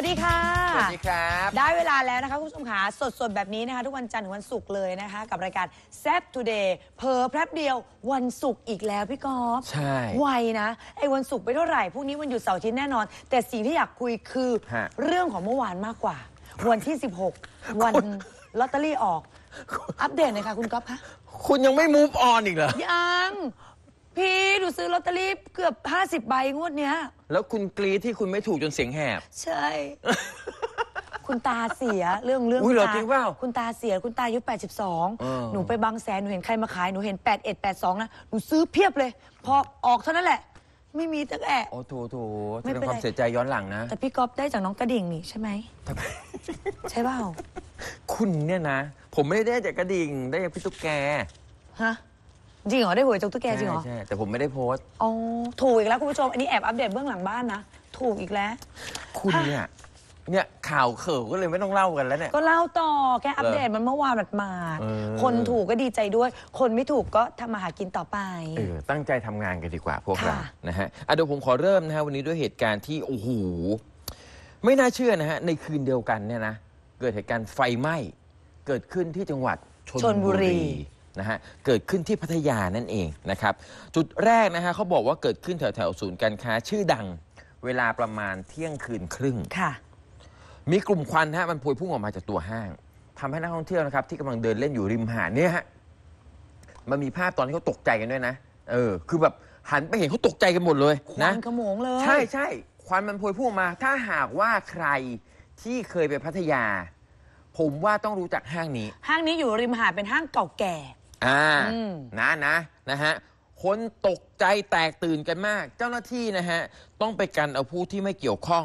วัสดีค่ะ สวัสดีครับ ได้เวลาแล้วนะคะคุณผู้ชมขาสดสดแบบนี้นะคะ ทุกวันจันทร์ถึงวันศุกร์เลยนะคะ กับรายการแซฟทูเดย์เพอแป๊บเดียววันศุกร์อีกแล้วพี่กอล์ฟใช่ ไวนะ ไอ้วันศุกร์ไปเท่าไหร่ พรุ่งนี้วันหยุดเสาร์ที่แน่นอน แต่สิ่งที่อยากคุยคือเรื่องของเมื่อวานมากกว่า วันที่ 16 วันลอตเตอรี่ออก อัปเดตหน่อยค่ะคุณก๊อฟคะ คุณยังไม่มูฟออนอีกเหรอ ยังพี่หนูซื้อลอตเตอรี่เกือบ 50ใบงวดเนี้ย แล้วคุณกรีที่คุณไม่ถูกจนเสียงแหบ ใช่ คุณตาเสียเรื่องเรื่องตาคุณตาเสียคุณตาอายุบสองหนูไปบางแสนหนูเห็นใครมาขายหนูเห็น8สองนะ หนูซื้อเพียบเลย พอออกเท่านั้นแหละ ไม่มีตั้งแอะโอ้โถโถแสไม่ดงเป็นความเสียใจย้อนหลังนะ แต่พี่ก๊อฟได้จากน้องกระดิ่งนี่ใช่ไหมมใช่เปล่าคุณเนี่ยนะผมไม่ได้ได้จากกระดิ่งได้จากพี่ตุ๊กแกฮะจริงเหรอได้หวยจากตุ๊กแกจริงเหรอใช่แต่ผมไม่ได้โพสต์อ๋อถูกอีกแล้วคุณผู้ชม อันนี้แอบอัปเดตเบื้องหลังบ้านนะ ถูกอีกแล้ว คุณเนี่ยเนี่ยข่าวเข่อก็เลยไม่ต้องเล่ากันแล้วเนี่ยก็เล่าต่อแกอัปเดตมันเมื่อวานหมาดหมาดคนถูกก็ดีใจด้วย คนไม่ถูกก็ทำมาหากินต่อไปอตั้งใจทำงานกันดีกว่าพวกเรานะฮะอ่ะเดี๋ยวผมขอเริ่มนะฮะวันนี้ด้วยเหตุการณ์ที่โอ้โหไม่น่าเชื่อนะฮะในคืนเดียวกันเนี่ยนะ เกิดเหตุการณ์ไฟไหม้เกิดขึ้นที่จังหวัดชลบุรีนะฮะเกิดขึ้นที่พัทยานั่นเองนะครับ จุดแรกนะฮะเขาบอกว่าเกิดขึ้นแถวแถวศูนย์การค้าชื่อดังเวลาประมาณเที่ยงคืนครึ่งค่ะมีกลุ่มควันฮะมันพวยพุ่งออกมาจากตัวห้าง ทำให้นักท่องเที่ยวนะครับ ที่กำลังเดินเล่นอยู่ริมหาดเนี่ยฮะมันมีภาพตอนที่เขาตกใจกันด้วยนะเออคือแบบ หันไปเห็นเขาตกใจกันหมดเลยควันขโมงเลย ใช่ใช่ควันมันพวยพุ่งมา ถ้าหากว่าใครที่เคยไปพัทยา ผมว่าต้องรู้จักห้างนี้ ห้างนี้อยู่ริมหาดเป็นห้างเก่าแก่อ่านะนะ นะฮะ คนตกใจแตกตื่นกันมาก เจ้าหน้าที่นะฮะต้องไปกันเอาผู้ที่ไม่เกี่ยวข้อง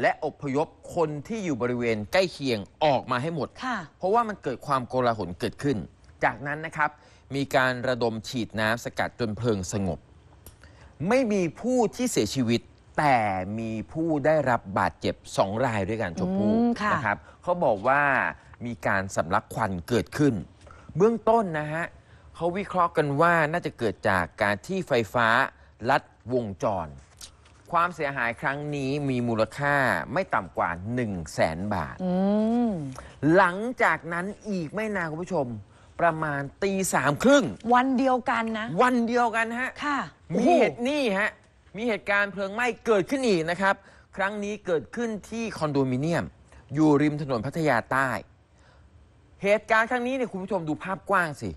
และอพยพคนที่อยู่บริเวณใกล้เคียงออกมาให้หมด เพราะว่ามันเกิดความโกลาหลเกิดขึ้น จากนั้นนะครับมีการระดมฉีดน้ำสกัดจนเพลิงสงบ ไม่มีผู้ที่เสียชีวิต แต่มีผู้ได้รับบาดเจ็บสองรายด้วยกันชมพู่นะครับเขาบอกว่ามีการสำลักควันเกิดขึ้นเบื้องต้นนะฮะเขาวิเคราะห์กันว่าน่าจะเกิดจากการที่ไฟฟ้าลัดวงจร ความเสียหายครั้งนี้มีมูลค่าไม่ต่ำกว่า 1 0 0 0 0แสนบาท หลังจากนั้นอีกไม่นานคุณผู้ชมประมาณตีสามครึ่งวันเดียวกันนะ วันเดียวกันฮะค่ะมีเหตุนี่ฮะมีเหตุการณ์เพลิงไหม้เกิดขึ้นอีกนะครับ ครั้งนี้เกิดขึ้นที่คอนโดมิเนียม อยู่ริมถนนพัทยาใต้เหตุการณ์ครั้งนี้เนี่ยคุณผู้ชมดูภาพกว้างสิ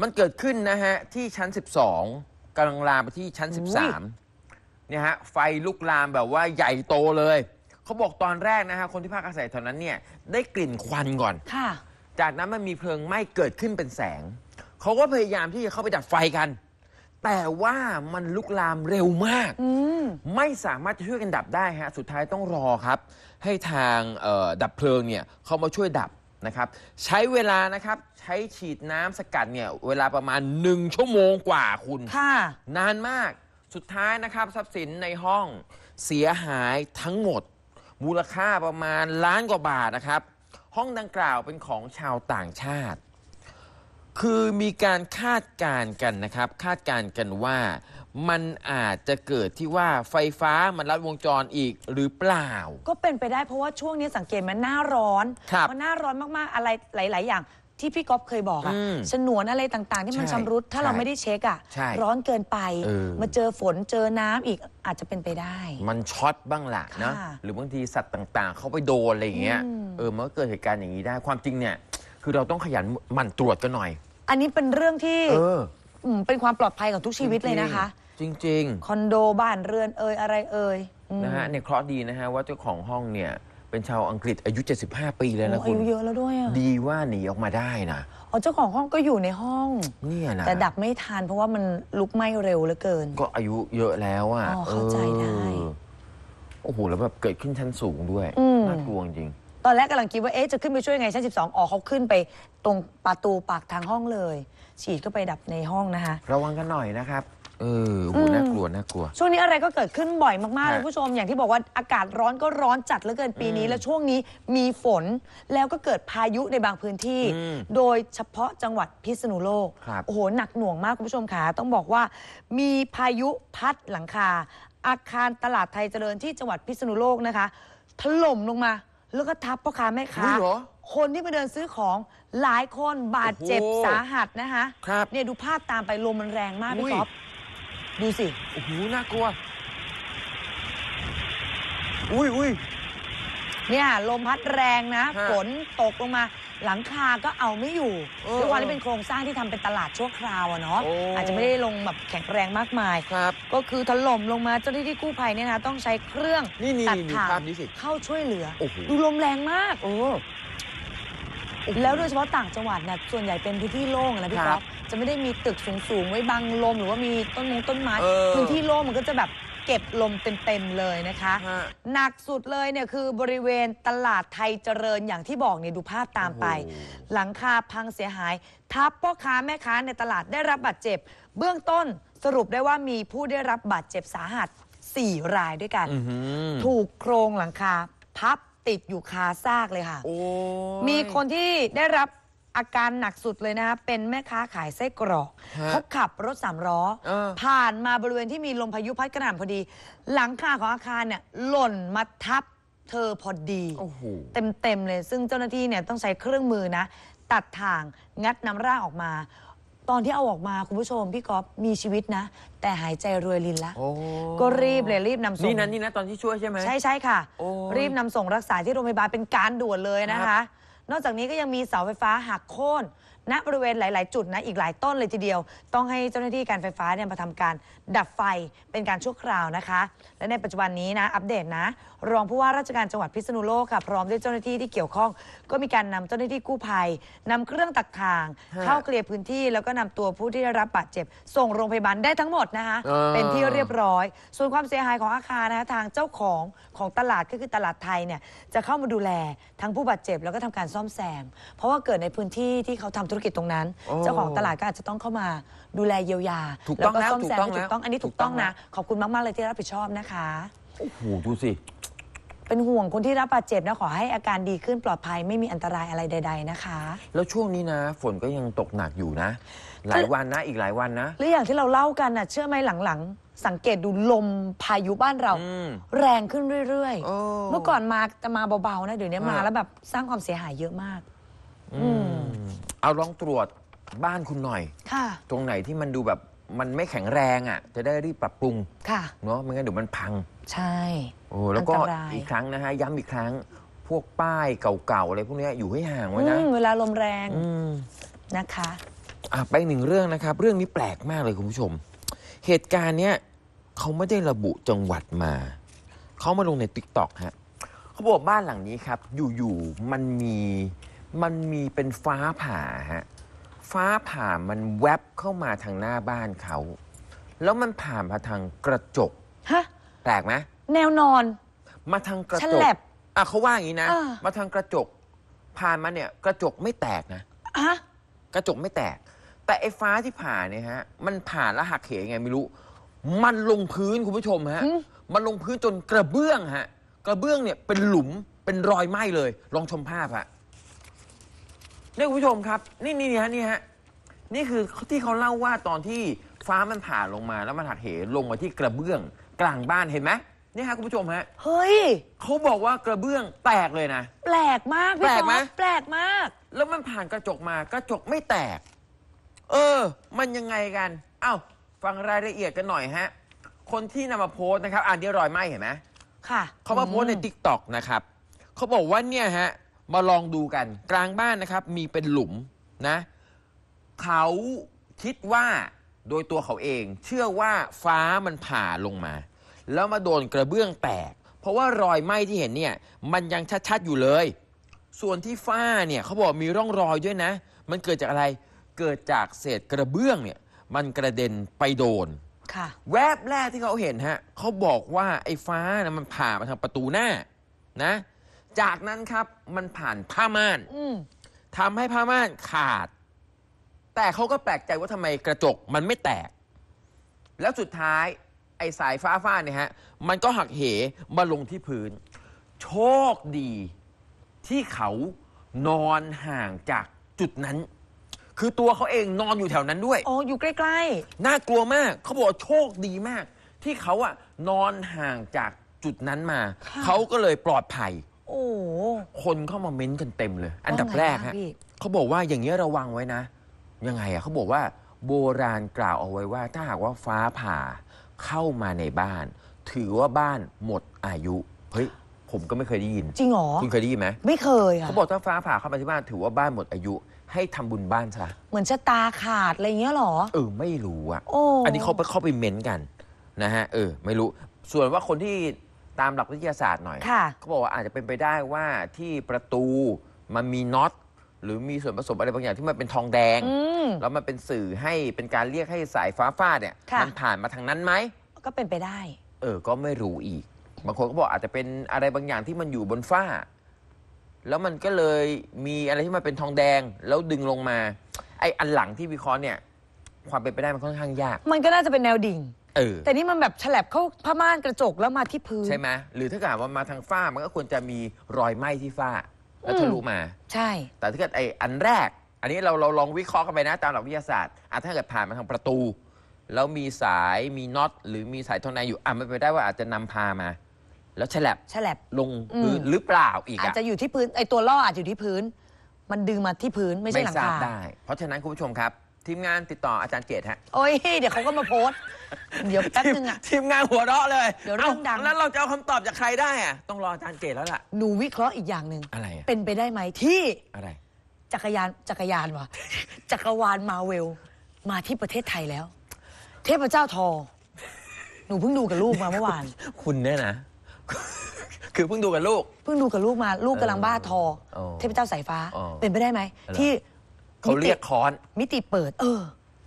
มันเกิดขึ้นนะฮะที่ชั้น 12กำลังลามไปที่ชั้น 13เนี่ยฮะไฟลุกลามแบบว่าใหญ่โตเลย เขาบอกตอนแรกนะฮะคนที่พักอาศัยแถวนั้นเนี่ยได้กลิ่นควันก่อนค่ะจากนั้นมันมีเพลิงไหม้เกิดขึ้นเป็นแสง เขาก็พยายามที่จะเข้าไปดับไฟกัน แต่ว่ามันลุกลามเร็วมากมไม่สามารถจะช่วยกันดับได้ฮะสุดท้ายต้องรอครับ ให้ทางดับเพลิงเนี่ยเขามาช่วยดับนะครับใช้เวลานะครับใช้ฉีดน้ำสกัดเนี่ยเวลาประมาณ 1 ชั่วโมงกว่าคุณค่ะ นานมากสุดท้ายนะครับทรัพย์สินในห้องเสียหายทั้งหมด มูลค่าประมาณล้านกว่าบาทนะครับ ห้องดังกล่าวเป็นของชาวต่างชาติ คือมีการคาดการณ์กันนะครับ คาดการณ์กันว่ามันอาจจะเกิดที่ว่าไฟฟ้ามันลัดวงจรอีกหรือเปล่า ก็เป็นไปได้เพราะว่าช่วงนี้สังเกตมันหน้าร้อนครับหน้าร้อนมากๆ อะไรหลายๆอย่าง ที่พี่ก๊อฟเคยบอกอะฉนวนอะไรต่างๆที่มันชำรุดถ้าเราไม่ได้เช็คอะร้อนเกินไปมาเจอฝนเจอน้ำอีก อาจจะเป็นไปได้ มันช็อตบ้างลหะะนะหรือบางทีสัตว์ต่างๆเข้าไปโดนอะไรอย่างเงี้ย เออมันก็เกิดเหตุการณ์อย่างนี้ได้ความจริงเนี่ย คือเราต้องขยันหมั่นตรวจกันหน่อย อันนี้เป็นเรื่องที่เออเป็นความปลอดภัยของทุกชีวิตเลยนะคะจริงคอนโดบ้านเรือนเอ่ยอะไรเอ่ย นะฮะเนี่ยเคราะห์ดีนะฮะว่าเจ้าของห้องเนี่ย เป็นชาวอังกฤษอายุ 75 ปีแล้วนะคุณอายุเยอะแล้วด้วยอ่ะดีว่าหนีออกมาได้นะอ๋อเจ้าของห้องก็อยู่ในห้อง เนี่ยนะ แต่ดับไม่ทันเพราะว่ามันลุกไหม้เร็วเหลือเกิน ก็อายุเยอะแล้วอ่ะออเข้าใจได้ออโอ้โหแล้วแบบเกิดขึ้นชั้นสูงด้วยน่ากลัวจริง ตอนแรกกำลังคิดว่าเอ๊ะจะขึ้นไปช่วยไงชั้น12ออกเขาขึ้นไปตรงประตูปากทางห้องเลย ฉีดก็ไปดับในห้องนะคะ ระวังกันหน่อยนะครับเออโอ้น่ากลัวน่ากลัวช่วงนี้อะไรก็เกิดขึ้นบ่อยมากๆเลยผู้ชมอย่างที่บอกว่าอากาศร้อนก็ร้อนจัดเหลือเกินปีนี้ แล้วช่วงนี้มีฝนแล้วก็เกิดพายุในบางพื้นที่ โดยเฉพาะจังหวัดพิษณุโลกโอ้โหหนักหน่วงมากคุณผู้ชมค่ะต้องบอกว่ามีพายุพัดหลังคา อาคารตลาดไทยเจริญที่จังหวัดพิษณุโลกนะคะ ถล่มลงมาแล้วก็ทับพ่อค้าแม่ค้าคนที่ไปเดินซื้อของหลายคนบาดเจ็บสาหัสนะคะเนี่ยดูภาพตามไปลมมันแรงมากพี่อก๊อฟดูสิ โอ้โหน่ากลัว อุ้ยอุ้ยเนี่ยลมพัดแรงนะฝนตกลงมาหลังคาก็เอาไม่อยู่ด้วยความที่เป็นโครงสร้างที่ทำเป็นตลาดชั่วคราวอะเนาะออาจจะไม่ได้ลงแบบแข็งแรงมากมายครับ ก็คือถล่มลงมาเจ้าหน้าที่กู้ภัยเนี่ยนะ ต้องใช้เครื่องตัดถ่างเข้าช่วยเหลืออดูลมแรงมากโอ้แล้วโดยเฉพาะต่างจังหวัดเนี่ยส่วนใหญ่เป็นพื้นที่โล่งนะพี่ก๊อฟจะไม่ได้มีตึกสูงๆไว้บังลมหรือว่ามีต้นมงต้นไม้ พื้นที่โล่งมันก็จะแบบเก็บลมเต็มๆเลยนะคะ หนักสุดเลยเนี่ยคือบริเวณตลาดไทยเจริญอย่างที่บอกเนี่ยดูภาพตามไปหหลังคาพังเสียหายทับพ่อค้าแม่ค้าในตลาดได้รับบาดเจ็บ เบื้องต้นสรุปได้ว่ามีผู้ได้รับบาดเจ็บสาหัส4รายด้วยกันถูกโครงหลังคาพับติดอยู่คาซากเลยค่ะ มีคนที่ได้รับอาการหนักสุดเลยนะคะ เป็นแม่ค้าขายไส้กรอกเขาขับรถสามล้ออผ่านมาบริเวณที่มีลมพายุพัดกระหน่ำพอดี หลังคาของอาคารเนี่ย หล่นมาทับเธอพอดีอเต็มๆเลย ซึ่งเจ้าหน้าที่เนี่ย ต้องใช้เครื่องมือนะ ตัดทางงัดนำร่างออกมาตอนที่เอาออกมาคุณผู้ชมพี่ก๊อฟมีชีวิตนะ แต่หายใจรวยรินละก็รีบเลยรีบนำส่ง นี่นะนี่นะตอนที่ช่วยใช่ไหมใช่ใช่ค่ะ รีบนำส่งรักษาที่โรงพยาบาล เป็นการด่วนเลยนะคะ นอกจากนี้ก็ยังมีเสาไฟฟ้าหักโค่นณบริเวณหลาย ๆ จุดนะ อีกหลายต้นเลยทีเดียว ต้องให้เจ้าหน้าที่การไฟฟ้าเนี่ยมาทำการ ดับไฟเป็นการชั่วคราวนะคะ และในปัจจุบันนี้นะ อัปเดตนะรองผู้ว่าราชการจังหวัดพิษณุโลกค่ะพร้อมด้วยเจ้าหน้าที่ที่เกี่ยวข้อง ก็มีการนำเจ้าหน้าที่กู้ภัยนำเครื่องตักทาง เข้าเคลียร์พื้นที่แล้วก็นำตัวผู้ที่ได้รับบาดเจ็บ ส่งโรงพยาบาลได้ทั้งหมดนะคะเเป็นที่เรียบร้อย ส่วนความเสียหายของอาคารนะคะทางเจ้าของของตลาดก็คือตลาดไทยเนี่ยจะเข้ามาดูแล ทั้งผู้บาดเจ็บแล้วก็ทำการซ่อมแซมเพราะว่าเกิดในพื้นที่ที่เขาทำธุรกิจตรงนั้น เจ้าของตลาดก็อาจจะต้องเข้ามาดูแลเยียวยาแล้วก็ซ่อมแซมถูกต้องอันนี้ถูกต้องนะนะขอบคุณมากๆเลยที่รับผิดชอบนะคะโอ้โหดูสิเป็นห่วงคนที่รับบาดเจ็บนะขอให้อาการดีขึ้นปลอดภัยไม่มีอันตรายอะไรใดๆนะคะ แล้วช่วงนี้นะ ฝนก็ยังตกหนักอยู่นะ หลายวันนะอีกหลายวันนะหรืออย่างที่เราเล่ากันน่ะเชื่อไหมหลังๆ สังเกตดูลมพายุบ้านเรา แรงขึ้นเรื่อยๆเมื่อก่อนมาแต่มาเบาๆนะ เดี๋ยวนี้มา แล้วแบบสร้างความเสียหายเยอะมากอืมเอาลองตรวจบ้านคุณหน่อยค่ะ ตรงไหนที่มันดูแบบมันไม่แข็งแรงอ่ะ จะได้รีบปรับปรุงค่ะเนาะไม่งั้น เดี๋ยวมันพัง ใช่ โอ้แล้วก็อีกครั้งนะฮะ ย้ำอีกครั้ง พวกป้ายเก่าๆ อะไรพวกนี้อยู่ให้ห่างไว้นะเวลาลมแรงนะคะอ่ะไปหนึ่งเรื่องนะครับเรื่องนี้แปลกมากเลยคุณผู้ชม เหตุการณ์เนี้ยเขาไม่ได้ระบุจังหวัดมาเขามาลงในติ๊กต็อกฮะ เขาบอกบ้านหลังนี้ครับ อยู่ๆมันมีมันมีเป็นฟ้าผ่าฮะฟ้าผ่ามันแวบเข้ามาทางหน้าบ้านเขาแล้วมันผ่านมาทางกระจก ฮะแปลกไหมแนวนอน มาทางกระจฉกลับอ่ะเขาว่าอย่างนี้นะ มาทางกระจกผ่านมาเนี่ยกระจกไม่แตกนะ ฮะ กระจกไม่แตก แต่ไอ้ฟ้าที่ผ่าเนี่ยฮะ มันผ่านแล้วหักเหไงไม่รู้ มันลงพื้นคุณผู้ชมฮะ มันลงพื้นจนกระเบื้องฮะ กระเบื้องเนี่ยเป็นหลุมเป็นรอยไหม้เลย ลองชมภาพฮะนี่ยคุณผู้ชมครับนี่นี่นี่ฮะนี่ฮะนี่คือที่เขาเล่าว่าตอนที่ฟ้ามันผ่าลงมา แล้วมันหักเหลงมาที่กระเบื้องกลางบ้านเห็นไหมนี่ฮะคุณผู้ชมฮะเฮ้ยเขาบอกว่ากระเบื้องแตกเลยนะแปลกมากแปลกไหมแปลกมาก แล้วมันผ่านกระจกมากระจกไม่แตก เออ มันยังไงกันเอ้าฟังรายละเอียดกันหน่อยฮะ คนที่นำมาโพสต์นะครับ อ่านเดียวรอยไหมเห็นไหมค่ะเขามาโพสต์ในทิกตอกนะครับเขาบอกว่าเนี่ยฮะมาลองดูกันกลางบ้านนะครับ มีเป็นหลุมนะ เขาคิดว่าโดยตัวเขาเอง เชื่อว่าฟ้ามันผ่าลงมา แล้วมาโดนกระเบื้องแตกเพราะว่ารอยไหม้ที่เห็นเนี่ย มันยังชัด ๆอยู่เลย ส่วนที่ฝ้าเนี่ยเขาบอกมีร่องรอยด้วยนะ มันเกิดจากอะไรเกิดจากเศษกระเบื้องเนี่ย มันกระเด็นไปโดน ค่ะ แวบแรกที่เขาเห็นฮะเขาบอกว่าไอ้ฟ้านะมันผ่ามาทางประตูหน้านะจากนั้นครับมันผ่านผ้าม่าน อืมทำให้ผ้าม่านขาด แต่เขาก็แปลกใจว่าทำไมกระจกมันไม่แตก แล้วสุดท้าย ไอ้สายฟ้าฟ้าเนี่ยฮะ มันก็หักเหมาลงที่พื้นโชคดี ที่เขานอนห่างจากจุดนั้น คือตัวเขาเองนอนอยู่แถวนั้นด้วยอ๋ออยู่ใกล้น่ากลัวมาก เขาบอกโชคดีมาก ที่เขาอะนอนห่างจากจุดนั้นมาเขาก็เลยปลอดภัยคนเข้ามาเม้นต์กันเต็มเลย อันดับแรกฮะเขาบอกว่าอย่างเงี้ยระวังไว้นะ ยังไงอ่ะเขาบอกว่า โบราณกล่าวเอาไว้ว่า ถ้าหากว่าฟ้าผ่าเข้ามาในบ้าน ถือว่าบ้านหมดอายุ เฮ้ย ผมก็ไม่เคยได้ยิน จริงหรอคุณเคยได้ยินไหมไม่เคย่ะเขาบอกถ้าฟ้าผ่าเข้ามาที่บ้านถือว่าบ้านหมดอายุ ให้ทำบุญบ้านซะเหมือนจะตาขาดอะไรเงี้ยหรอเออไม่รู้อ่ะอันนี้เขาไปเข้าไปเม้นต์กัน นะฮะเออไม่รู้ส่วนว่าคนที่ตามหลักวิทยาศาสตร์หน่อยเขาบอกว่าอาจจะเป็นไปได้ว่าที่ประตูมันมีน็อต หรือมีส่วนผสมอะไรบางอย่างที่มันเป็นทองแดงแล้วมันเป็นสื่อให้เป็นการเรียกให้สายฟ้าฟาดเนี่ยมันผ่านมาทางนั้นไหม ก็เป็นไปได้ เออก็ไม่รู้อีกบางคนก็บอกอาจจะเป็นอะไรบางอย่างที่มันอยู่บนฟ้า แล้วมันก็เลยมีอะไรที่มันเป็นทองแดง แล้วดึงลงมาไอ้อันหลังที่วิเคราะห์เนี่ย ความเป็นไปได้มันค่อนข้างยาก มันก็น่าจะเป็นแนวดิ่งออแต่นี่มันแบบฉลับเข้าผ้าม่านกระจกแล้วมาที่พื้นใช่ไหมหรือถ้าเกิดว่ามาทางฝ้ามันก็ควรจะมีรอยไหม้ที่ฝ้าแล้วทะลุมา ใช่ แต่ถ้าเกิดไออันแรก อันนี้เราเราลองวิเคราะห์กันไปนะตามหลักวิทยาศาสตร์อ่ะถ้าเกิดผ่านมาทางประตู แล้วมีสายมีน็อตหรือมีสายทองในอยู่อ่ะมันไปได้ว่าอาจจะนำพามา แล้วฉลับฉลับลงพื้นหรือเปล่าอีกอาจอจะอยู่ที่พื้นไอตัวล่ออาจจะอยู่ที่พื้น มันดึงมาที่พื้นไม่ใช่หลังทราบคาได้ เพราะฉะนั้น คุณผู้ชมครับทีมงานติดต่ออาจารย์เกตฮะโอ้ยเดี๋ยวเขาก็มาโพสเดี๋ยวแป๊บนึงอะทีมงานหัวเราะเลยเดี๋ยวเรื่องดังแล้วเราจะเอาคำตอบจากใครได้อะต้องรออาจารย์เกตแล้วล่ะ หนูวิเคราะห์อีกอย่างหนึ่งอะไร เป็นไปได้ไหมที่อะไร จักรยานจักรยานวะจักรวาลมาเวลมาที่ประเทศไทยแล้ว เทพเจ้าทอ หนูเพิ่งดูกับลูกมาเมื่อวาน คุณเนี่ยนะ คือเพิ่งดูกับลูก เพิ่งดูกับลูกมาลูกกำลังบ้าทอ เทพเจ้าสายฟ้า เป็นไปได้ไหมที่เขาเรียกค้อนมิติเปิด เออ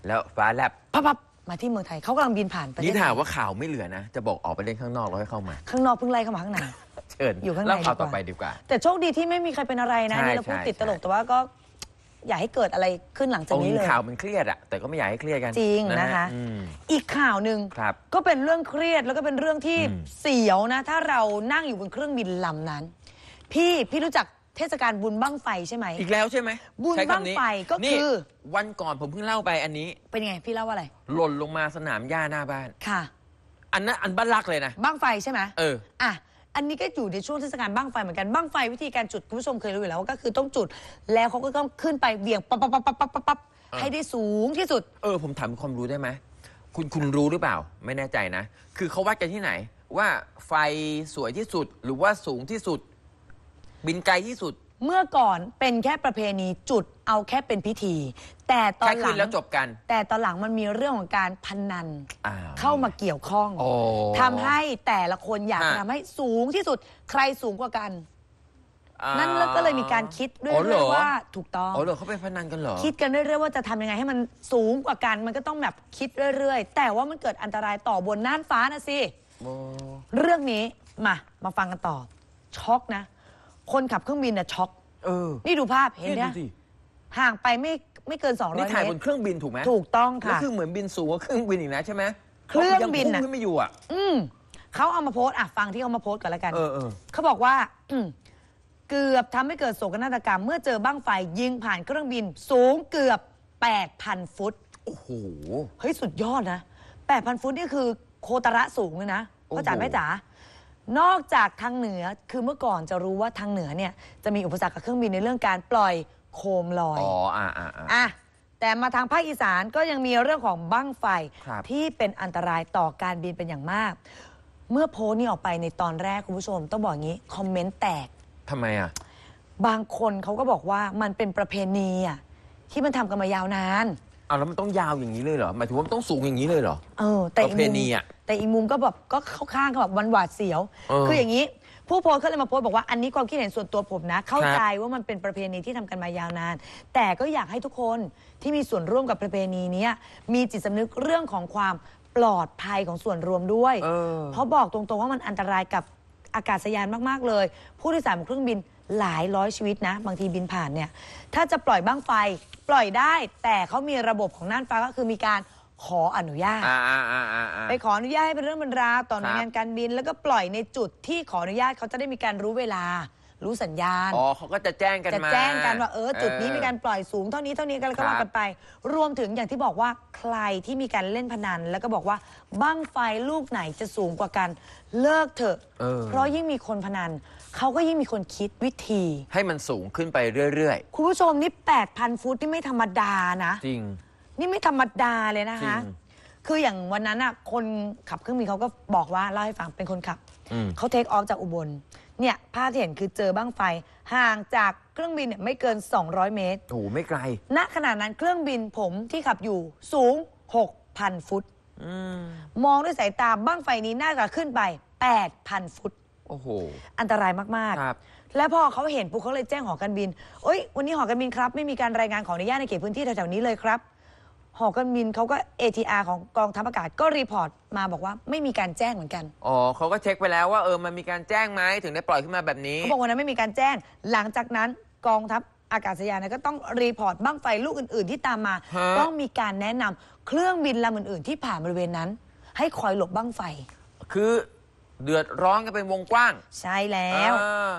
แล้วฟ้าแลบปับปับมาที่เมืองไทยเขากำลังบินผ่านนี่ถามว่าข่าวไม่เหลือนะจะบอกออกไปเล่นข้างนอกแล้วให้เข้ามา ข้างนอกเพิ่งไล่เข้ามาข้างในเชิญอยู่ข้างในเาข่าวต่อไปดีกว่าแต่โชคดีที่ไม่มีใครเป็นอะไรนะในี่เราพูดติดตลกแต่ว่าก็อยากให้เกิดอะไรขึ้นหลังจากนี้เลยข่าวมันเครียดอะแต่ก็ไม่อยากให้เครียดกันจริงนะคะอีกข่าวหนึ่งก็เป็นเรื่องเครียดแล้วก็เป็นเรื่องที่เสียวนะ ถ้าเรานั่งอยู่บนเครื่องบินลำนั้น พี่พี่รู้จักเทศกาลบุญบั้งไฟใช่ไหมอีกแล้วใช่ไหมบุญบั้งไฟก็คือวันก่อนผมเพิ่งเล่าไปอันนี้เป็นไงพี่เล่าว่าอะไร หล่นลงมาสนามหญ้าหน้าบ้านค่ะ อันนั้นอันบ้านรักเลยนะบั้งไฟใช่ไหมเอออ่ะอันนี้ก็อยู่ในช่วงเทศกาลบั้งไฟเหมือนกันบั้งไฟวิธีการจุดคุณผู้ชมเคยรู้อยู่แล้วก็คือต้องจุด แล้วเขาก็ต้องขึ้นไปเบวี่ยงปั๊บปั๊บปั๊บปั๊บปั๊บปั๊บให้ได้สูงที่สุด เออ ผมถามความรู้ได้ไหมคุณคุณรู้หรือเปล่า ไม่แน่ใจนะคือเขาวัดกันที่ไหน ว่าไฟสวยที่สุดหรือว่าสูงที่สุดบินไกลที่สุด เมื่อก่อนเป็นแค่ประเพณีจุดเอาแค่เป็นพิธี แต่ตอนหลังแล้วจบกัน แต่ตอนหลังมันมีเรื่องของการพนัน เข้ามาเกี่ยวข้องอททำให้แต่ละคนอยากทำให้สูงที่สุดใครสูงกว่ากัน นั่นแล้วก็เลยมีการคิดเรื่อยๆว่าถูกต้องอ๋อเหรอเขาไปพนันกันเหรอคิดกันเรื่อยๆว่าจะทำยังไงให้มันสูงกว่ากัน มันก็ต้องแบบคิดเรื่อยๆ แต่ว่ามันเกิดอันตรายต่อบนน่านฟ้านะสิเรื่องนี้มามาฟังกันต่อช็อกนะคนขับเครื่องบินน่ะช็อกเออนี่ดูภาพเห็นไหมห่างไปไม่ไม่เกินสองร้อยเมนี่ถ่ายบนเครื่องบินถูกไหม ถูกต้องค่ะแล้วคือเหมือนบินสูงกว่าเครื่องบินอีกนะใช่ไหมเครื่องบินน่ะยังขึ้นไม่อยู่อ่ะ อืม เขาเอามาโพสต์อ่ะฟังที่เขามาโพสต์กันแล้วกัน เออเออเขาบอกว่าเกือบทำให้เกิดโศกนาฏกรรม เมื่อเจอบ้างไฟยิงผ่านเครื่องบิน สูงเกือบ 8,000ฟุต โอ้โห เฮ้ยสุดยอดนะ8,000ฟุตนี่คือ โคตระสูงเลยนะเข้าใจไม่จ๋านอกจากทางเหนือคือเมื่อก่อนจะรู้ว่าทางเหนือเนี่ยจะมีอุปสรรคกับเครื่องบินในเรื่องการปล่อยโคมลอยอ๋ออ่าอ่าอ่ะแต่มาทางภาคอีสานก็ยังมีเรื่องของบั้งไฟที่เป็นอันตรายต่อการบินเป็นอย่างมาก เมื่อโพสต์นี้ออกไปในตอนแรกคุณผู้ชมต้องบอกงี้คอมเมนต์แตกทำไมอ่ะบางคนเขาก็บอกว่ามันเป็นประเพณีอ่ะที่มันทำกันมายาวนานเอาแล้วมันต้องยาวอย่างนี้เลยเหรอหมายถึงว่าต้องสูงอย่างนี้เลยเหรอเออแต่อีกประเพมุมณีอะแต่อีกมุมก็แบบก็เข้าข้างก็แบบวันหวาดเสียวคืออย่างนี้ ผู้โพสต์ก็เลยมาโพสต์บอกว่า อันนี้ความคิดเห็นส่วนตัวผมนะ เข้าใจว่ามันเป็นประเพณีที่ทำกันมายาวนาน แต่ก็อยากให้ทุกคนที่มีส่วนร่วมกับประเพณีนี้มีจิตสำนึกเรื่องของความปลอดภัยของส่วนรวมด้วยเออราะบอกตรงๆว่ามันอันตรายกับอากาศยานมากๆเลยผู้โดยสารบนเครื่องบินหลายร้อยชีวิตนะ บางทีบินผ่านเนี่ยถ้าจะปล่อยบ้างไฟปล่อยได้แต่เขามีระบบของน่านฟ้าก็คือมีการขออนุญาตไปขออนุญาตให้เป็นเรื่องบรรดาต่อหน่วยงานการบินแล้วก็ปล่อยในจุดที่ขออนุญาตเขาจะได้มีการรู้เวลารู้สัญญาณอ๋อเขาก็จะแจ้งกันจะแจ้งกันว่าเออจุดนี้มีการปล่อยสูง เท่านี้เท่านี้กันแล้วก็ว่ากันไป รวมถึงอย่างที่บอกว่าใครที่มีการเล่นพนัน แล้วก็บอกว่าบ้างไฟลูกไหนจะสูงกว่ากันเลิกเถอะเออเพราะยิ่งมีคนพนันเขาก็ยิ่งมีคนคิดวิธี ให้มันสูงขึ้นไปเรื่อย ๆ คุณผู้ชมนี่ 8,000 ฟุต นี่ไม่ธรรมดานะ จริง นี่ไม่ธรรมดาเลยนะคะจริงคืออย่างวันนั้นอ่ะ คนขับเครื่องบินเขาก็บอกว่าเล่าให้ฟัง เป็นคนขับ เขาเทคออฟจากอุบล เนี่ย ภาพที่เห็นคือเจอบ้างไฟห่างจากเครื่องบินเนี่ยไม่เกิน 200 เมตร โอ้โหไม่ไกล ณ ขณะนั้นเครื่องบินผมที่ขับอยู่สูง 6,000 ฟุตอมองด้วยสายตาบ้างไฟนี้น่าจะขึ้นไป 8,000 ฟุตโอ้โหอันตรายมากครับ และพอเขาเห็นปุ๊บเขาเลยแจ้งหอการบิน เอ้ยวันนี้หอการบินครับ ไม่มีการรายงานขออนุญาตในเขตพื้นที่แถวๆนี้เลยครับหอการบินเขาก็ ATR ของกองทัพอากาศก็รีพอร์ตมาบอกว่าไม่มีการแจ้งเหมือนกันอ๋อเขาก็เช็คไปแล้วว่าเออมันมีการแจ้งไหมถึงได้ปล่อยขึ้นมาแบบนี้เขาบอกวันนั้นไม่มีการแจ้ง หลังจากนั้นกองทัพอากาศยานก็ต้องรีพอร์ตบ้างไฟลูกอื่นๆ ที่ตามมา ต้องมีการแนะนำเครื่องบินลำอื่นๆ ที่ผ่านบริเวณนั้น ให้คอยหลบบ้างไฟ คือเดือดร้อนกันเป็นวงกว้าง ใช่แล้ว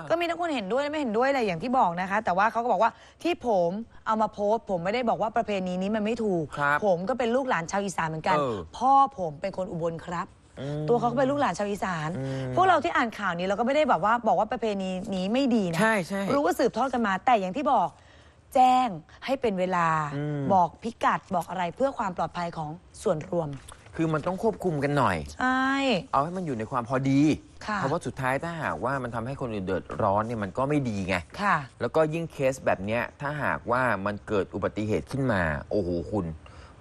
ก็มีทั้งคนเห็นด้วยและไม่เห็นด้วยอะไรอย่างที่บอกนะคะ แต่ว่าเขาก็บอกว่าที่ผมเอามาโพสต์ ผมไม่ได้บอกว่าประเพณีนี้มันไม่ถูก ผมก็เป็นลูกหลานชาวอีสานเหมือนกันออพ่อผมเป็นคนอุบลครับ ตัวเขาก็เป็นลูกหลานชาวอีสาน พวกเราที่อ่านข่าวนี้เราก็ไม่ได้แบบว่าบอกว่าประเพณีนี้ไม่ดีนะใช่ใช่รู้ว่าสืบทอดกันมา แต่อย่างที่บอกแจ้งให้เป็นเวลาอบอกพิกัดบอกอะไรเพื่อความปลอดภัยของส่วนรวมคือมันต้องควบคุมกันหน่อยใช่เอาให้มันอยู่ในความพอดี เพราะว่าสุดท้ายถ้าหากว่ามันทำให้คนอื่นเดือดร้อนเนี่ยมันก็ไม่ดีไงค่ะ แล้วก็ยิ่งเคสแบบเนี้ยถ้าหากว่ามันเกิดอุบัติเหตุขึ้นมา โอ้โหคุณ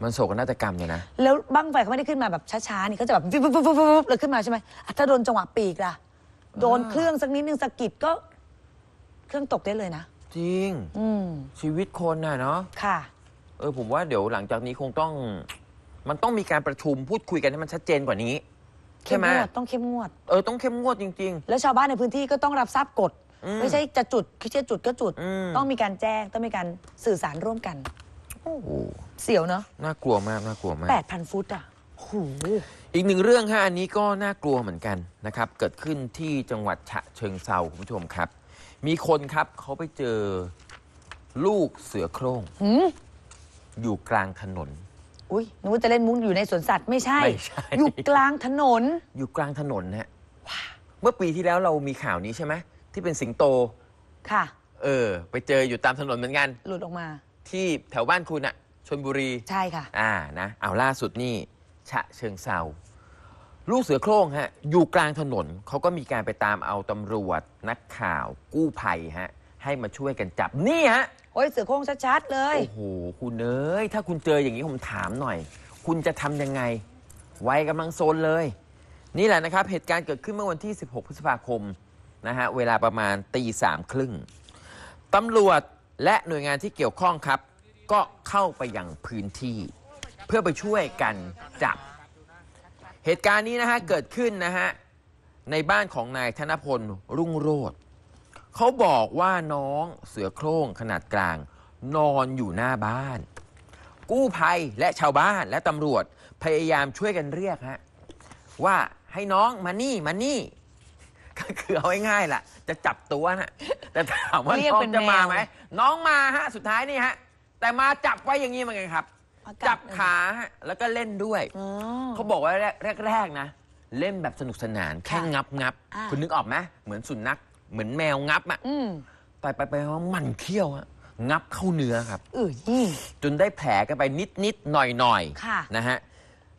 มันโศกนาฏกรรมเนี่ยนะ แล้วบั้งไฟเขาไม่ได้ขึ้นมาแบบช้าๆนี่ก็จะแบบวิบบบบบเขึ้นมาใช่ไหมถ้าโดนจังหวะปีกล่ะโดนเครื่องสักนิดนึงสกิดก็ เครื่องตกได้เลยนะจริง อืชีวิตคนน่ะเนาะค่ะเออผมว่าเดี๋ยวหลังจากนี้คงต้องมันต้องมีการประชุมพูดคุยกัน ให้มันชัดเจนกว่านี้เข้ใช่มไหมงวดต้องเข้มงวด เออต้องเข้มงวดจริงแล้วชาวบ้านในพื้นที่ก็ต้องรับทราบกฎไม่ใช่จะจุดคือจะจุดก็จุด ต้องมีการแจ้งต้องมีการสื่อสารร่วมกันเสียวเนาะน่ากลัวมากน่ากลัวมากแปดพันฟุตอ่ะออีกหนึ่งเรื่องฮะอันนี้ก็น่ากลัวเหมือนกันนะครับ เกิดขึ้นที่จังหวัดฉะเชิงเซาคุณผู้ชมครับ มีคนครับเขาไปเจอลูกเสือโคร่งอยู่กลางถนนอุ้ยนึกว่าจะเล่นมุ้งอยู่ในสวนสัตว์ไม่ใช่ ไม่ใช่ อยู่กลางถนน อยู่กลางถนนฮะเมื่อปีที่แล้วเรามีข่าวนี้ใช่ไหมที่เป็นสิงโต ค่ะ เออไปเจออยู่ตามถนนเหมือนกัน หลุดออกมา ที่แถวบ้านคุณอะชนบุรี ใช่ค่ะ อ่า นะ เอาล่าสุดนี่ฉะเชิงเซาลูกเสือโคร่งฮะ อยู่กลางถนนเขาก็มีการไปตามเอาตำรวจ นักข่าว กู้ภัยฮะให้มาช่วยกันจับ นี่ฮะโอ้ยเสือโคร่งชัด ๆ เลย โอ้โห คุณเอ้ยถ้าคุณเจออย่างนี้ผมถามหน่อย คุณจะทำยังไง ไว้กำลังโซนเลย นี่แหละนะครับ เหตุการณ์เกิดขึ้นเมื่อวันที่ 16 พฤษภาคมนะฮะเวลาประมาณตีสามครึ่งตำรวจและหน่วยงานที่เกี่ยวข้องครับ ก็เข้าไปอย่างพื้นที่ เพื่อไปช่วยกันจับ เหตุการณ์นี้นะฮะเกิดขึ้นนะฮะในบ้านของนายธนพลรุ่งโรธเขาบอกว่าน้องเสือโคร่งขนาดกลาง นอนอยู่หน้าบ้าน กู้ภัยและชาวบ้าน และตำรวจพยายามช่วยกันเรียกฮะว่าให้น้องมานี่มานี่ก็คือเอาง่ายๆล่ะ จะจับตัวนะแต่ถามว่าเน้องจะมาไหมน้องมาฮะ สุดท้ายนี่ฮะ แต่มาจับไว้อย่างนี้มันไงครับ จับขาแล้วก็เล่นด้วยเขาบอกว่าแรก ๆนะเล่นแบบสนุกสนานแค่งับงับคุณนึกออกไหมเหมือนสุนัขเหมือนแมวงับอ่ะอืไปไปไปว่ามันเขี้ยวอะงับเข้าเนื้อครับเออยี่จนได้แผลกันไปนิดนิดหน่อยหน่อยะนะฮะ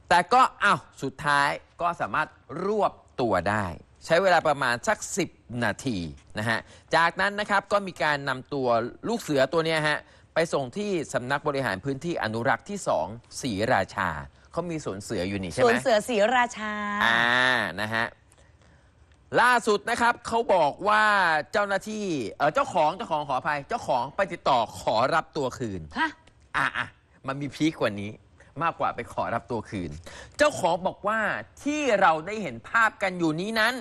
แต่ก็อ้าวสุดท้ายก็สามารถรวบตัวได้ ใช้เวลาประมาณสัก 10 นาทีนะฮะ จากนั้นนะครับก็มีการนำตัวลูกเสือตัวเนี้ยฮะไปส่งที่สำนักบริหารพื้นที่อนุรักษ์ที่2ศรีราชา เขามีสวนเสืออยู่นี่ใช่ไหมสวนเสือศรีราชาอ่านะฮะล่าสุดนะครับเขาบอกว่าเจ้าหน้าที่เจ้าของเจ้าของขออภัย เจ้าของไปติดต่อขอรับตัวคืนฮะอ่ะอ่ะมันมีพีกกว่านี้ มากกว่าไปขอรับตัวคืน เจ้าของบอกว่าที่เราได้เห็นภาพกันอยู่นี้นั้น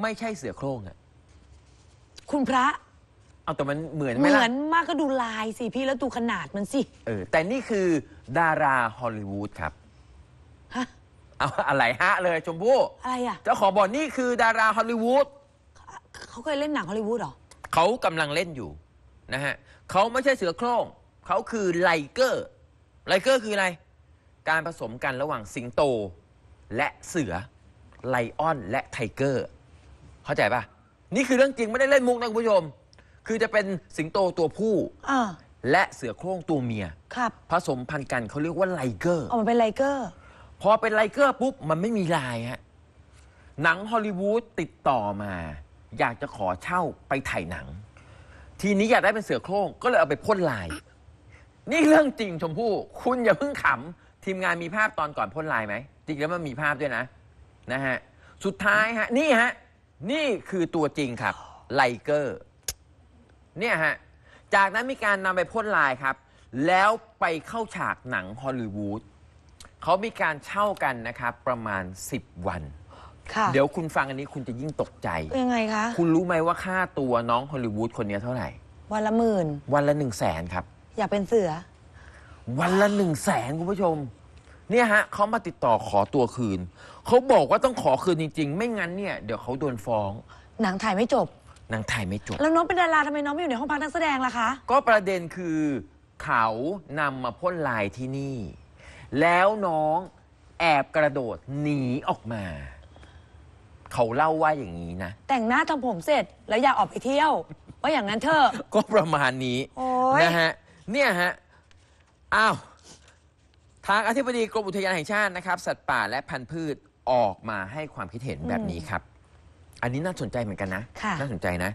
ไม่ใช่เสือโคร่งอะคุณพระ เอาแต่มันเหมือนไหเหมือนมากก็ดูลายสิพี่แล้วดูขนาดมันสิเออ แต่นี่คือดาราฮอลลีวูดครับฮะเอาอะไรฮะเลยชมพู่อะไรอ่ะเจ้าขอบ่อนนี่คือดาราฮอลลีวูดเขาเคยเล่นหนังฮอลลีวูดเหรอ เขากำลังเล่นอยู่นะฮะเขาไม่ใช่เสือโคร่งเขาคือไลเกอร์ ไลเกอร์คืออะไร การผสมกันระหว่างสิงโตและเสือไลออน และไทเกอร์ เข้าใจปะนี่คือเรื่องจริงไม่ได้เล่นมุกนะ คุณผู้ชม คือจะเป็นสิงโตตัวผู้อและเสือโคร่งตัวเมีย ครับ ผสมพันธุ์กันเขาเรียกว่าไลเกอร์ออมมนเป็นไลเกอร์พอเป็นไลเกอร์ปุ๊บ มันไม่มีลายฮะ หนังฮอลลีวูดติดต่อมา อยากจะขอเช่าไปถ่ายหนัง ทีนี้อยากได้เป็นเสือโคร่งก็เลยเอาไปพ่นลาย นี่เรื่องจริง ชมพู่คุณอย่าเพิ่งขำ ทีมงานมีภาพตอนก่อนพ่นลายไหมจริงแล้วมันมีภาพด้วยนะนะฮะสุดท้ายฮะนี่ฮะนี่คือตัวจริงครับไลเกอร์เนี่ยฮะจากนั้นมีการนำไปพ่นลายครับ แล้วไปเข้าฉากหนังฮอลลีวูดเขามีการเช่ากันนะครับ ประมาณ 10 วัน เดี๋ยวคุณฟังอันนี้ คุณจะยิ่งตกใจ ยังไง คะ คุณรู้ไหมว่าค่าตัวน้อง ฮอลลีวูด คน เนี้ย เท่าไหร่ วันละ หมื่น วันละ1นึ่งแสนครับ อยากเป็นเสือ วันละ1นึ่งแสนคุณผู้ชม เนี่ย ฮะ เขามาติดต่อขอตัวคืน เขาบอกว่าต้องขอคืน จริง ๆ ไม่งั้น เนี่ย เดี๋ยวเขาโดน ฟ้องหนังถ่ายไม่ จบ นางถ่ายไม่ จบ แล้ว น้อง เป็นดาราทำไม น้อง ไม่ อยู่ ใน ห้องพักนักแสดงล่ะคะก็ประเด็นคือเขานามาพ่นลายที่นี่แล้วน้องแอบกระโดดหนีออกมา เขาเล่าว่าอย่างนี้นะ แต่งหน้าทำผมเสร็จแล้วอยากออกไปเที่ยว ว่าอย่างนั้นเถอะก็ประมาณนี้นะฮะเนี่ยฮะอ้าวทางอธิบดีกรมอุทยานแห่งชาตินะครับสัตว์ป่าและพันธุ์พืชออกมาให้ความคิดเห็นแบบนี้ครับ อันนี้น่าสนใจเหมือนกันนะน่าสนใจนะ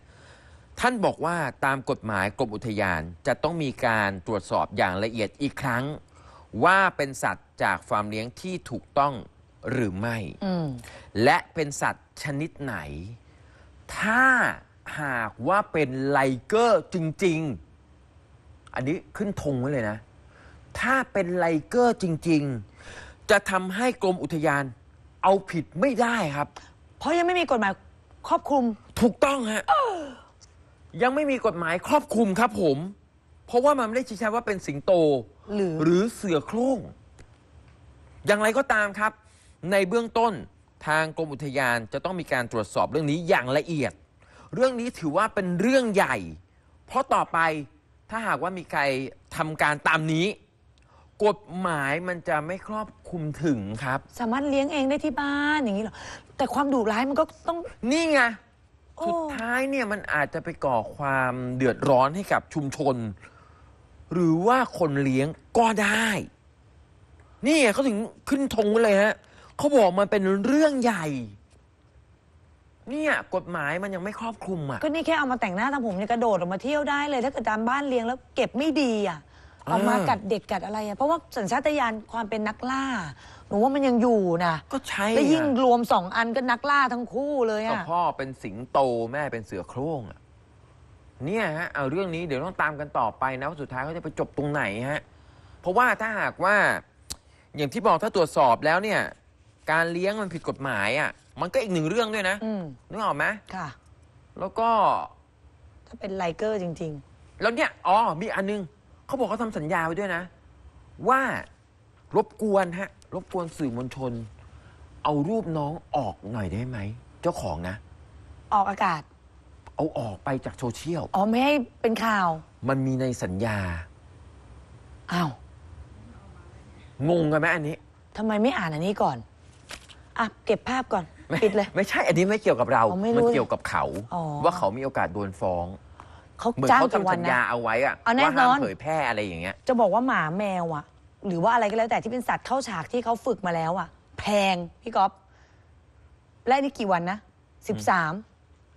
ท่านบอกว่าตามกฎหมายกรมอุทยานจะต้องมีการตรวจสอบอย่างละเอียดอีกครั้งว่าเป็นสัตว์จากฟาร์มเลี้ยงที่ถูกต้องหรือไม่มและเป็นสัตว์ชนิดไหน ถ้าหากว่าเป็นไลเกอร์จริง ๆ อันนี้ขึ้นทงไว้เลยนะ ถ้าเป็นไลเกอร์จริง ๆ จะทำให้กรมอุทยาน เอาผิดไม่ได้ครับ เพราะยังไม่มีกฎหมายครอบคลุมถูกต้องฮะ ยังไม่มีกฎหมายครอบคลุมครับผม เพราะว่ามันไม่ได้ชี้ชัดว่าเป็นสิงโตหรือหรือเสือโคร่ง อย่างไรก็ตามครับ ในเบื้องต้นทางกรมอุทยานจะต้องมีการตรวจสอบเรื่องนี้อย่างละเอียด เรื่องนี้ถือว่าเป็นเรื่องใหญ่ เพราะต่อไปถ้าหากว่ามีใครทำการตามนี้ กฎหมายมันจะไม่ครอบคลุมถึงครับ สามารถเลี้ยงเองได้ที่บ้านอย่างนี้หรอ แต่ความดุร้ายมันก็ต้อง นี่ไงสุดท้ายเนี่ยมันอาจจะไปก่อความเดือดร้อนให้กับชุมชนหรือว่าคนเลี้ยงก็ได้ นี่เขาถึงขึ้นธงเลยฮะ เขาบอกมันเป็นเรื่องใหญ่ เนี่ย กฎหมายมันยังไม่ครอบคลุมอ่ะ ก็นี่แค่เอามาแต่งหน้าทำผมเนี่ยกระโดดออกมาเที่ยวได้เลย ถ้าเกิดตามบ้านเลี้ยงแล้วเก็บไม่ดีอ่ะ เอามากัดเด็กกัดอะไรอ่ะเพราะว่าสัญชาตญาณความเป็นนักล่าหนูว่ามันยังอยู่นะ ก็ใช่ แล้วยิ่งรวมสองอันก็นักล่าทั้งคู่เลยอ่ะพ่อเป็นสิงโตแม่เป็นเสือโคร่งอ่ะเนี่ยฮะเอาเรื่องนี้เดี๋ยวต้องตามกันต่อไปนะ ว่าสุดท้ายเขาจะไปจบตรงไหนฮะ เพราะว่าถ้าหากว่า อย่างที่บอกถ้าตรวจสอบแล้วเนี่ย การเลี้ยงมันผิดกฎหมายอ่ะมันก็อีกหนึ่งเรื่องด้วยนะนึกออกไหมค่ะ แล้วก็ ถ้าเป็นไลเกอร์จริงแล้วเนี่ยอ๋อมีอันนึง เขาบอกเขาทำสัญญาไว้ด้วยนะ ว่ารบกวนฮะ รบกวนสื่อมวลชน เอารูปน้องออกหน่อยได้ไหมเจ้าของนะ ออกอากาศเอาออกไปจากโซเชียล อ๋อไม่ให้เป็นข่าว มันมีในสัญญา อ้าว งงกันไหมอันนี้ทำไมไม่อ่านอันนี้ก่อน อ่ะเก็บภาพก่อนปิดเลย ไม่ใช่อันนี้ไม่เกี่ยวกับเรามมันเกี่ยวกับเขา ว่าเขามีโอกาสโดนฟ้อง เขาเหมือนจ้าเขาทำสัญญาเอาไว้อะว่าห้ามเผยแพร่อะไรอย่างเงี้ย จะบอกว่าหมาแมวอะหรือว่าอะไรก็แล้วแต่ที่เป็นสัตว์เข้าฉากที่เขาฝึกมาแล้วอะแพงพี่ก๊อฟและนี่กี่วันนะสิบสาม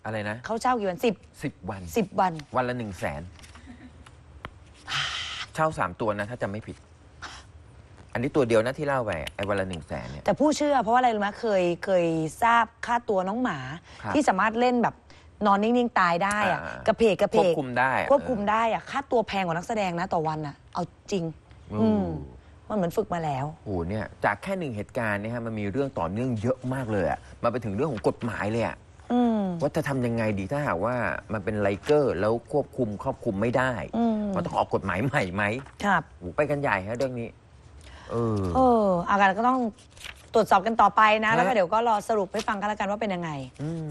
อะไรนะเขาเช่ากี่วันสิบสิบวันสิบวัน วันละหนึ่งแสน เช่าสามตัวนะ ถ้าจำไม่ผิด อันนี้ตัวเดียวนะ ที่เล่าไปไอ้วันละหนึ่งแสนเนี่ย แต่ผู้เชื่อ เพราะว่าอะไรรู้ไหมเคยเคยทราบค่าตัวน้องหมา ที่สามารถเล่นแบบนอนนิ่ง ๆ ตายได้อะ่ะ กระเพกกระเพกควบคุมได้ควบคุมได้อะค่าตัวแพงกว่านักแสดงนะต่อวันอะเอาจริง อืมมันเหมือนฝึกมาแล้วโอ้โหเนี่ยจากแค่หนึ่งเหตุการณ์เนี่ยฮะมันมีเรื่องต่อเนื่องเยอะมากเลยอะมาไปถึงเรื่องของกฎหมายเลยอะว่าจะทำยังไงดีถ้าหากว่ามันเป็นไลเกอร์ แล้วควบคุมครอบคุมไม่ได้มันต้องออกกฎหมายใหม่ไหมครับไปกันใหญ่ฮะเรื่องนี้เออเอออาการก็ต้องตรวจสอบกันต่อไปนะแล้วก็เดี๋ยวก็รอสรุปให้ฟังกันแล้วกันว่าเป็นยังไง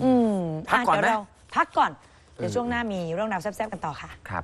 อืมพักก่อนไหมะพักก่อน เดี๋ยวช่วงหน้ามีเรื่องราวแซ่บๆ กันต่อค่ะครับ